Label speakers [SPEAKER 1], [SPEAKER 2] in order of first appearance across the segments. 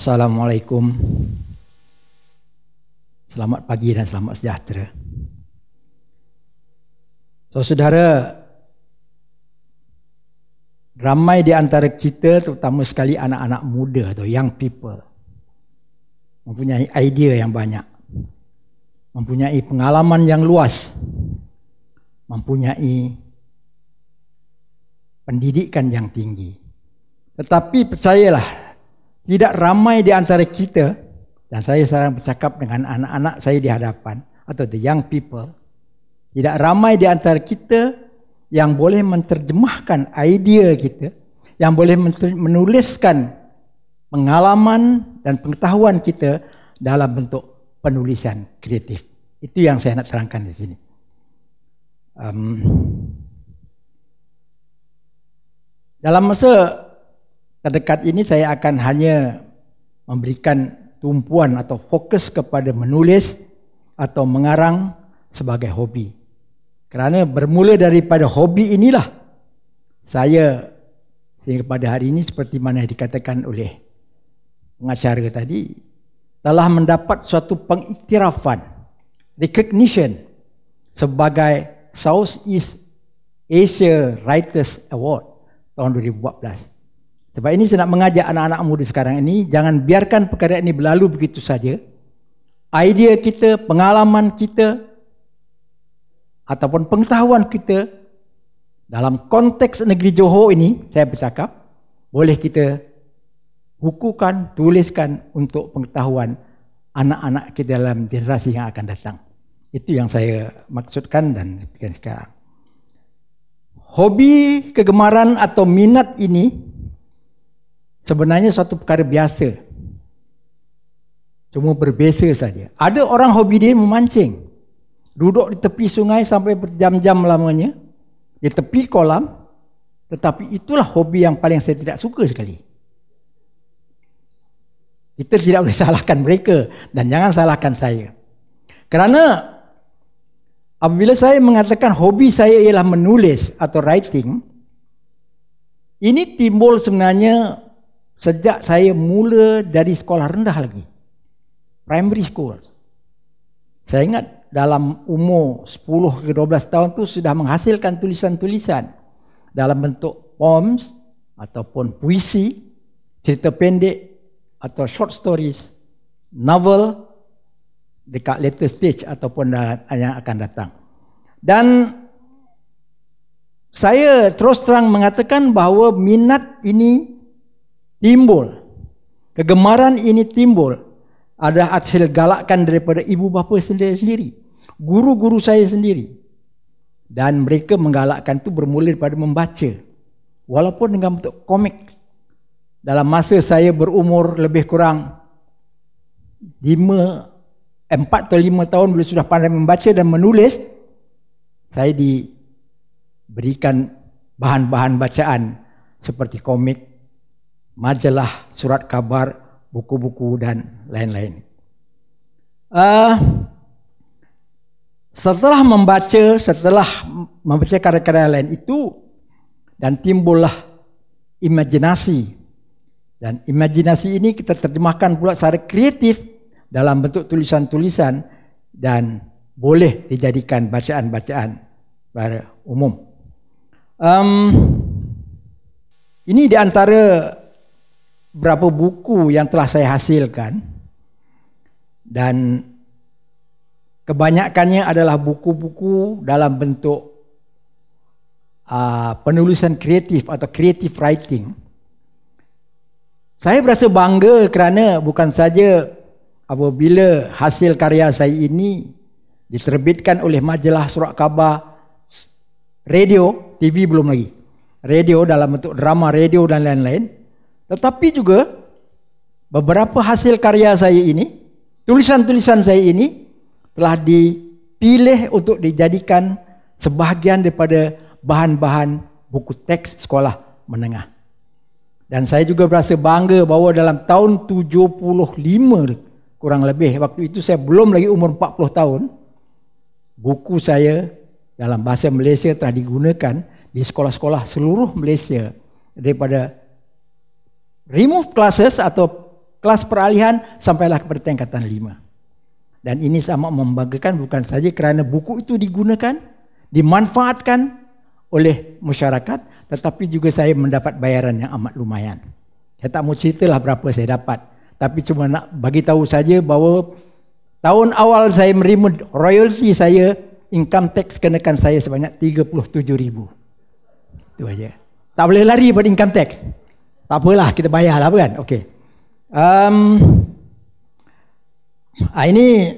[SPEAKER 1] Assalamualaikum Selamat pagi dan selamat sejahtera So saudara Ramai di antara kita terutama sekali anak-anak muda atau young people Mempunyai idea yang banyak Mempunyai pengalaman yang luas Mempunyai pendidikan yang tinggi Tetapi percayalah tidak ramai di antara kita dan saya sedang bercakap dengan anak-anak saya di hadapan atau the young people tidak ramai di antara kita yang boleh menterjemahkan idea kita yang boleh menuliskan pengalaman dan pengetahuan kita dalam bentuk penulisan kreatif itu yang saya nak terangkan di sini um, dalam masa terdekat ini saya akan hanya memberikan tumpuan atau fokus kepada menulis atau mengarang sebagai hobi. Kerana bermula daripada hobi inilah saya sehingga pada hari ini seperti mana dikatakan oleh pengacara tadi telah mendapat suatu pengiktirafan recognition sebagai Southeast Asia Writers Award tahun 2014. Sebab ini saya nak mengajak anak-anak muda sekarang ini, jangan biarkan perkara ini berlalu begitu saja. Idea kita, pengalaman kita, ataupun pengetahuan kita dalam konteks negeri Johor ini, saya bercakap, boleh kita hukukan, tuliskan untuk pengetahuan anak-anak kita dalam generasi yang akan datang. Itu yang saya maksudkan dan sekarang. Hobi, kegemaran atau minat ini sebenarnya satu perkara biasa. Cuma berbeza saja. Ada orang hobi dia memancing. Duduk di tepi sungai sampai berjam-jam lamanya. Di tepi kolam. Tetapi itulah hobi yang paling saya tidak suka sekali. Kita tidak boleh salahkan mereka. Dan jangan salahkan saya. Kerana apabila saya mengatakan hobi saya ialah menulis atau writing. Ini timbul sebenarnya sejak saya mula dari sekolah rendah lagi primary school saya ingat dalam umur 10 ke 12 tahun tu sudah menghasilkan tulisan-tulisan dalam bentuk poems ataupun puisi cerita pendek atau short stories novel dekat later stage ataupun yang akan datang dan saya terus terang mengatakan bahawa minat ini timbul kegemaran ini timbul ada hasil galakkan daripada ibu bapa sendiri-sendiri guru-guru saya sendiri dan mereka menggalakkan tu bermula daripada membaca walaupun dengan bentuk komik dalam masa saya berumur lebih kurang 5 4 atau 5 tahun bila sudah pandai membaca dan menulis saya diberikan bahan-bahan bacaan seperti komik majalah, surat kabar, buku-buku dan lain-lain. Uh, setelah membaca, setelah membaca karya-karya lain itu dan timbullah imajinasi dan imajinasi ini kita terjemahkan pula secara kreatif dalam bentuk tulisan-tulisan dan boleh dijadikan bacaan-bacaan pada umum. Um, ini di antara berapa buku yang telah saya hasilkan dan kebanyakannya adalah buku-buku dalam bentuk uh, penulisan kreatif atau creative writing. Saya berasa bangga kerana bukan saja apabila hasil karya saya ini diterbitkan oleh majalah surat khabar radio, TV belum lagi. Radio dalam bentuk drama radio dan lain-lain. Tetapi juga beberapa hasil karya saya ini, tulisan-tulisan saya ini telah dipilih untuk dijadikan sebahagian daripada bahan-bahan buku teks sekolah menengah. Dan saya juga berasa bangga bahawa dalam tahun 75 kurang lebih waktu itu saya belum lagi umur 40 tahun buku saya dalam bahasa Malaysia telah digunakan di sekolah-sekolah seluruh Malaysia daripada remove classes atau kelas peralihan sampailah kepada tingkatan lima. Dan ini sama membanggakan bukan saja kerana buku itu digunakan, dimanfaatkan oleh masyarakat tetapi juga saya mendapat bayaran yang amat lumayan. Saya tak mau ceritalah berapa saya dapat. Tapi cuma nak bagi tahu saja bahawa tahun awal saya menerima royalty saya, income tax kenakan saya sebanyak 37,000. Itu aja. Tak boleh lari pada income tax. Tak apalah kita bayar lah kan. Okey. Um ini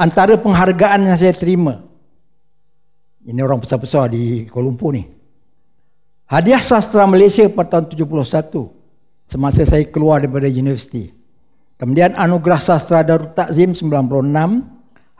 [SPEAKER 1] antara penghargaan yang saya terima. Ini orang besar-besar di Kuala Lumpur ni. Hadiah sastra Malaysia pada tahun 71 semasa saya keluar daripada universiti. Kemudian anugerah sastra Darut Takzim 96,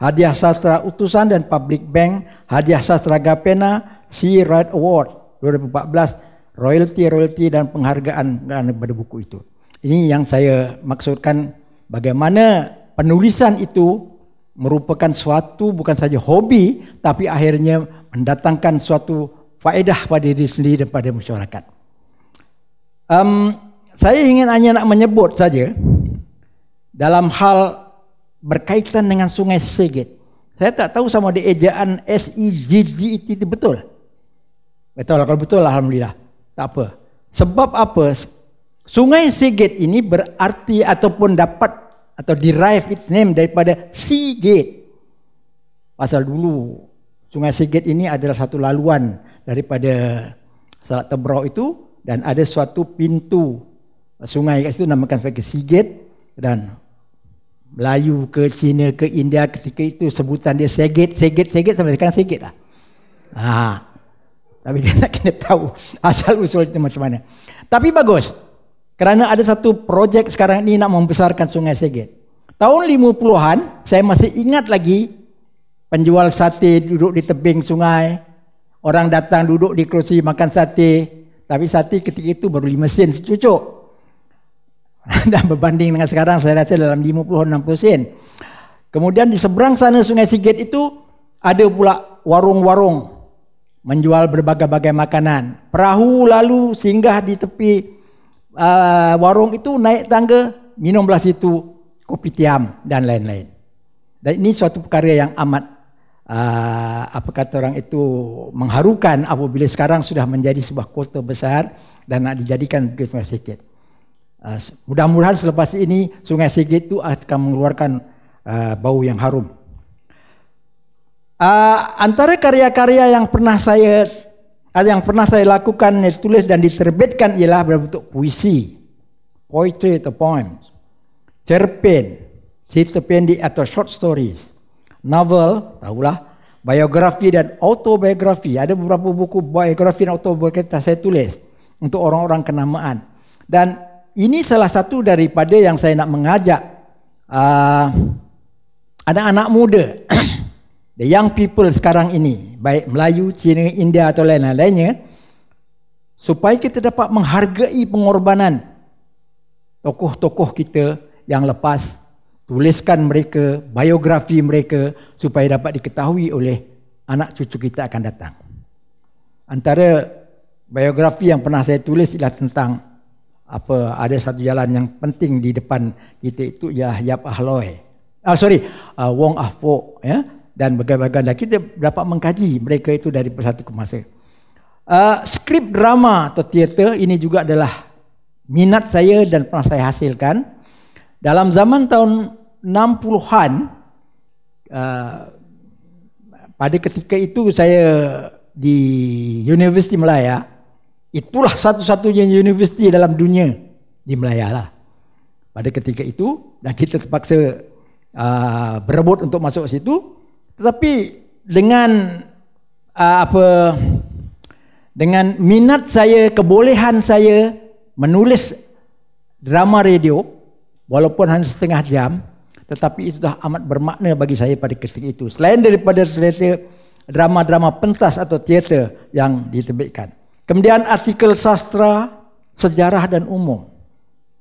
[SPEAKER 1] hadiah sastra utusan dan public bank, hadiah sastra Gapena, Sea Ride Award 2014 royalty-royalty dan penghargaan daripada buku itu. Ini yang saya maksudkan bagaimana penulisan itu merupakan suatu bukan saja hobi tapi akhirnya mendatangkan suatu faedah pada diri sendiri dan pada masyarakat. Um, saya ingin hanya nak menyebut saja dalam hal berkaitan dengan sungai Seget. Saya tak tahu sama ada ejaan s e g g e itu betul. Betul lah, kalau betul lah, Alhamdulillah. Tak apa. Sebab apa? Sungai Sigit ini berarti ataupun dapat atau derive its name daripada Sigit. Pasal dulu Sungai Sigit ini adalah satu laluan daripada Selat Tebrau itu dan ada suatu pintu sungai kat situ namakan sebagai Sigit dan Melayu ke Cina ke India ketika itu sebutan dia Sigit, Sigit, Sigit sampai sekarang Sigit lah. Ah. Tapi kita nak kena tahu asal usul itu macam mana. Tapi bagus. Kerana ada satu projek sekarang ini nak membesarkan Sungai Seget. Tahun 50-an, saya masih ingat lagi penjual sate duduk di tebing sungai. Orang datang duduk di kerusi makan sate. Tapi sate ketika itu baru lima sen secucuk. Dan berbanding dengan sekarang, saya rasa dalam 50-60 sen. Kemudian di seberang sana Sungai Seget itu ada pula warung-warung menjual berbagai-bagai makanan. Perahu lalu singgah di tepi uh, warung itu naik tangga minum belas itu kopi tiam dan lain-lain. Dan ini suatu perkara yang amat uh, apa kata orang itu mengharukan apabila sekarang sudah menjadi sebuah kota besar dan nak dijadikan Bukit Sungai Sikit. Uh, mudah-mudahan selepas ini Sungai Sikit itu akan mengeluarkan uh, bau yang harum. Uh, antara karya-karya yang pernah saya ah, yang pernah saya lakukan tulis dan diterbitkan ialah berbentuk puisi, poetry atau poems, cerpen, cerita pendek atau short stories, novel, tahulah, biografi dan autobiografi. Ada beberapa buku biografi dan autobiografi yang saya tulis untuk orang-orang kenamaan. Dan ini salah satu daripada yang saya nak mengajak uh, ah, ada anak muda. the young people sekarang ini baik Melayu, Cina, India atau lain-lainnya supaya kita dapat menghargai pengorbanan tokoh-tokoh kita yang lepas tuliskan mereka biografi mereka supaya dapat diketahui oleh anak cucu kita akan datang antara biografi yang pernah saya tulis ialah tentang apa ada satu jalan yang penting di depan kita itu ialah Yap Ahloy ah sorry uh, Wong Ah Fok ya dan bagaimana kita dapat mengkaji mereka itu dari persatu ke masa. Uh, ah, skrip drama atau teater ini juga adalah minat saya dan pernah saya hasilkan. Dalam zaman tahun 60-an, uh, ah, pada ketika itu saya di Universiti Melaya, itulah satu-satunya universiti dalam dunia di Melaya lah. Pada ketika itu, dan kita terpaksa uh, berebut untuk masuk situ, tetapi dengan uh, apa dengan minat saya, kebolehan saya menulis drama radio walaupun hanya setengah jam tetapi itu sudah amat bermakna bagi saya pada ketika itu. Selain daripada selesa drama-drama pentas atau teater yang diterbitkan. Kemudian artikel sastra, sejarah dan umum.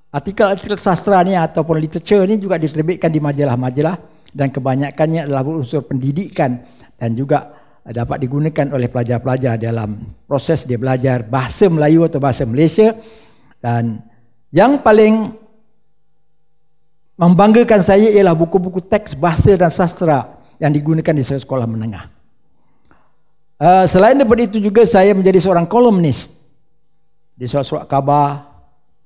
[SPEAKER 1] Artikel-artikel sastra ni ataupun literature ni juga diterbitkan di majalah-majalah dan kebanyakannya adalah unsur pendidikan dan juga dapat digunakan oleh pelajar-pelajar dalam proses dia belajar bahasa Melayu atau bahasa Malaysia dan yang paling membanggakan saya ialah buku-buku teks bahasa dan sastra yang digunakan di sekolah menengah. Eh, selain daripada itu juga saya menjadi seorang kolumnis di surat-surat khabar,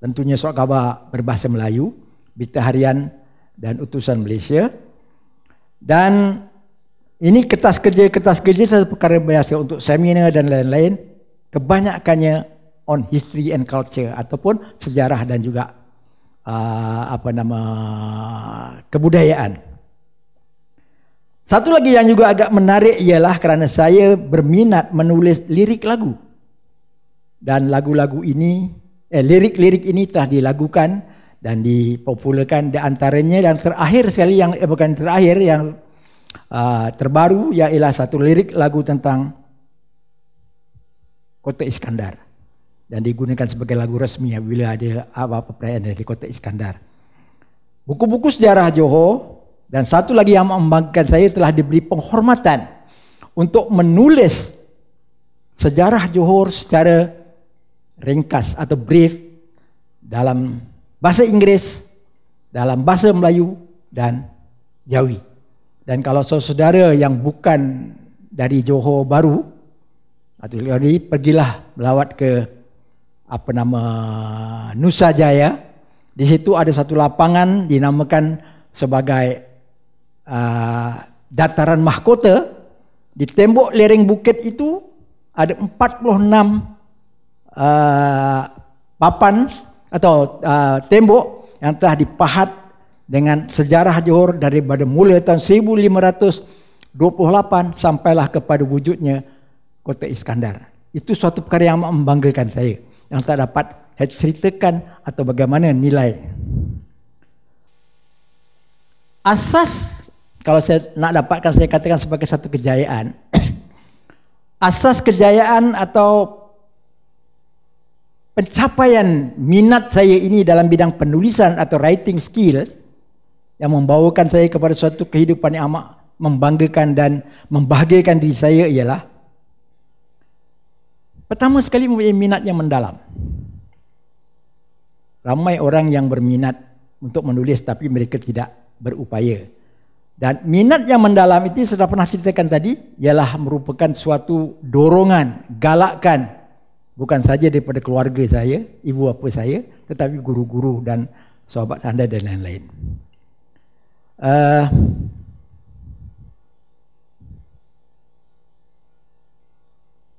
[SPEAKER 1] tentunya surat khabar berbahasa Melayu, Berita Harian dan Utusan Malaysia. Dan ini kertas kerja, kertas kerja satu perkara biasa untuk seminar dan lain-lain. Kebanyakannya on history and culture ataupun sejarah dan juga uh, apa nama kebudayaan. Satu lagi yang juga agak menarik ialah kerana saya berminat menulis lirik lagu. Dan lagu-lagu ini, eh, lirik-lirik ini telah dilagukan dan dipopulerkan di antaranya dan terakhir sekali yang eh, bukan terakhir yang uh, terbaru ialah satu lirik lagu tentang Kota Iskandar dan digunakan sebagai lagu resmi bila ada apa-apa perayaan dari Kota Iskandar. Buku-buku sejarah Johor dan satu lagi yang membanggakan saya telah diberi penghormatan untuk menulis sejarah Johor secara ringkas atau brief dalam bahasa Inggris, dalam bahasa Melayu dan Jawi. Dan kalau saudara yang bukan dari Johor Baru, jadi pergilah melawat ke apa nama Nusa Jaya. Di situ ada satu lapangan dinamakan sebagai uh, dataran mahkota. Di tembok lereng bukit itu ada 46 uh, papan atau uh, tembok yang telah dipahat dengan sejarah Johor daripada mula tahun 1528 sampailah kepada wujudnya Kota Iskandar. Itu suatu perkara yang membanggakan saya yang tak dapat ceritakan atau bagaimana nilai. Asas kalau saya nak dapatkan saya katakan sebagai satu kejayaan. Asas kejayaan atau pencapaian minat saya ini dalam bidang penulisan atau writing skills yang membawakan saya kepada suatu kehidupan yang amat membanggakan dan membahagiakan diri saya ialah pertama sekali mempunyai minat yang mendalam. Ramai orang yang berminat untuk menulis tapi mereka tidak berupaya. Dan minat yang mendalam itu sudah pernah ceritakan tadi ialah merupakan suatu dorongan, galakan, bukan saja daripada keluarga saya, ibu bapa saya, tetapi guru-guru dan sahabat anda dan lain-lain. Ah,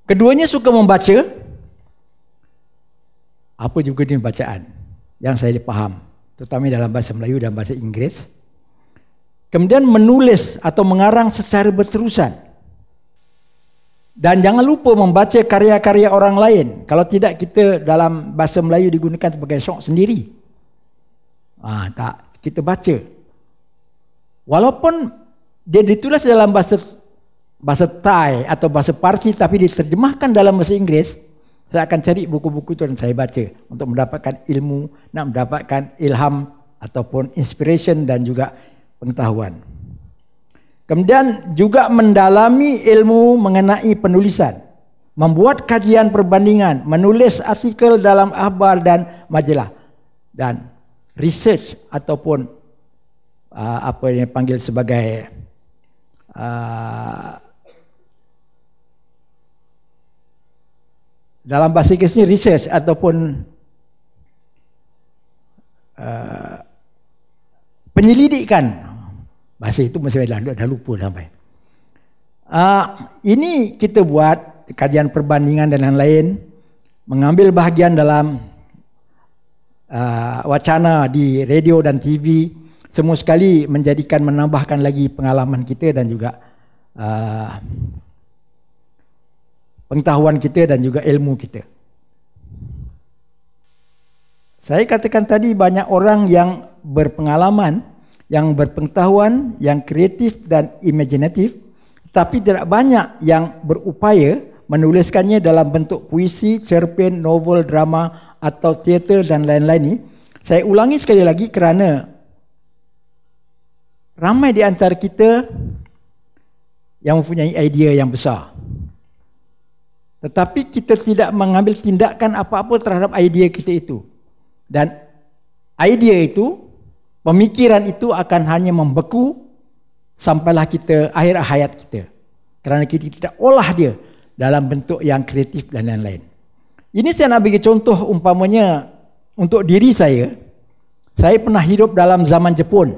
[SPEAKER 1] keduanya suka membaca apa juga dia bacaan yang saya faham terutama dalam bahasa Melayu dan bahasa Inggeris kemudian menulis atau mengarang secara berterusan dan jangan lupa membaca karya-karya orang lain. Kalau tidak kita dalam bahasa Melayu digunakan sebagai syok sendiri. Ah, tak, kita baca. Walaupun dia ditulis dalam bahasa bahasa Thai atau bahasa Parsi tapi diterjemahkan dalam bahasa Inggeris, saya akan cari buku-buku itu dan saya baca untuk mendapatkan ilmu, nak mendapatkan ilham ataupun inspiration dan juga pengetahuan. Kemudian juga mendalami ilmu mengenai penulisan. Membuat kajian perbandingan, menulis artikel dalam akhbar dan majalah. Dan research ataupun uh, apa yang dipanggil sebagai uh, dalam bahasa Inggeris ini research ataupun uh, penyelidikan Masa itu masih Medan, dah lupa sampai. Uh, ini kita buat kajian perbandingan dan lain-lain mengambil bahagian dalam uh, wacana di radio dan TV semua sekali menjadikan menambahkan lagi pengalaman kita dan juga uh, pengetahuan kita dan juga ilmu kita. Saya katakan tadi banyak orang yang berpengalaman yang berpengetahuan, yang kreatif dan imajinatif, tapi tidak banyak yang berupaya menuliskannya dalam bentuk puisi, cerpen, novel, drama atau teater dan lain-lain ini. Saya ulangi sekali lagi kerana ramai di antara kita yang mempunyai idea yang besar. Tetapi kita tidak mengambil tindakan apa-apa terhadap idea kita itu. Dan idea itu Pemikiran itu akan hanya membeku sampailah kita akhir hayat kita. Kerana kita tidak olah dia dalam bentuk yang kreatif dan lain-lain. Ini saya nak bagi contoh umpamanya untuk diri saya. Saya pernah hidup dalam zaman Jepun.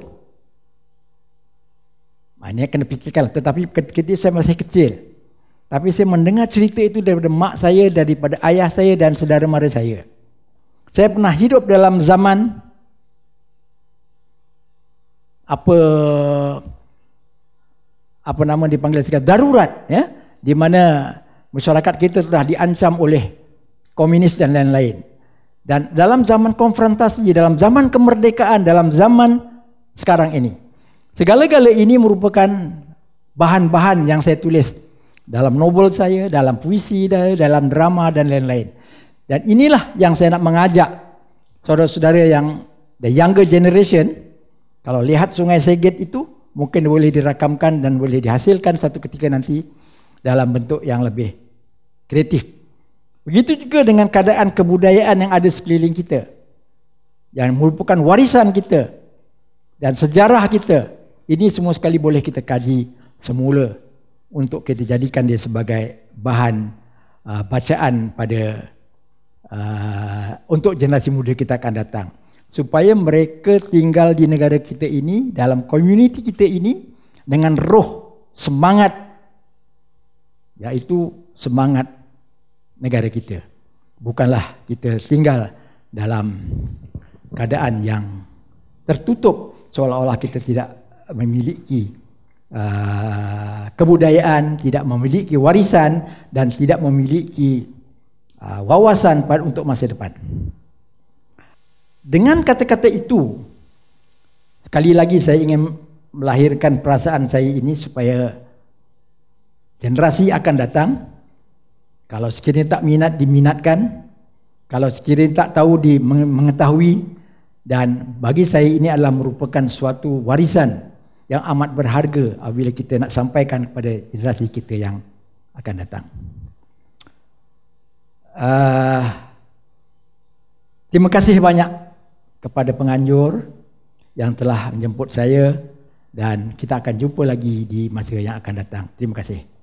[SPEAKER 1] Ini kena fikirkan. Tetapi ketika saya masih kecil. Tapi saya mendengar cerita itu daripada mak saya, daripada ayah saya dan saudara mara saya. Saya pernah hidup dalam zaman apa apa nama dipanggil sekarang darurat ya di mana masyarakat kita sudah diancam oleh komunis dan lain-lain dan dalam zaman konfrontasi dalam zaman kemerdekaan dalam zaman sekarang ini segala-gala ini merupakan bahan-bahan yang saya tulis dalam novel saya dalam puisi dalam drama dan lain-lain dan inilah yang saya nak mengajak saudara-saudara yang the younger generation kalau lihat sungai Seget itu mungkin boleh dirakamkan dan boleh dihasilkan satu ketika nanti dalam bentuk yang lebih kreatif. Begitu juga dengan keadaan kebudayaan yang ada sekeliling kita yang merupakan warisan kita dan sejarah kita. Ini semua sekali boleh kita kaji semula untuk kita jadikan dia sebagai bahan uh, bacaan pada uh, untuk generasi muda kita akan datang supaya mereka tinggal di negara kita ini dalam komuniti kita ini dengan roh semangat yaitu semangat negara kita bukanlah kita tinggal dalam keadaan yang tertutup seolah-olah kita tidak memiliki uh, kebudayaan tidak memiliki warisan dan tidak memiliki uh, wawasan untuk masa depan. Dengan kata-kata itu, sekali lagi saya ingin melahirkan perasaan saya ini supaya generasi akan datang. Kalau sekiranya tak minat, diminatkan. Kalau sekiranya tak tahu, di mengetahui. Dan bagi saya ini adalah merupakan suatu warisan yang amat berharga apabila kita nak sampaikan kepada generasi kita yang akan datang. Uh, terima kasih banyak kepada penganjur yang telah menjemput saya dan kita akan jumpa lagi di masa yang akan datang. Terima kasih.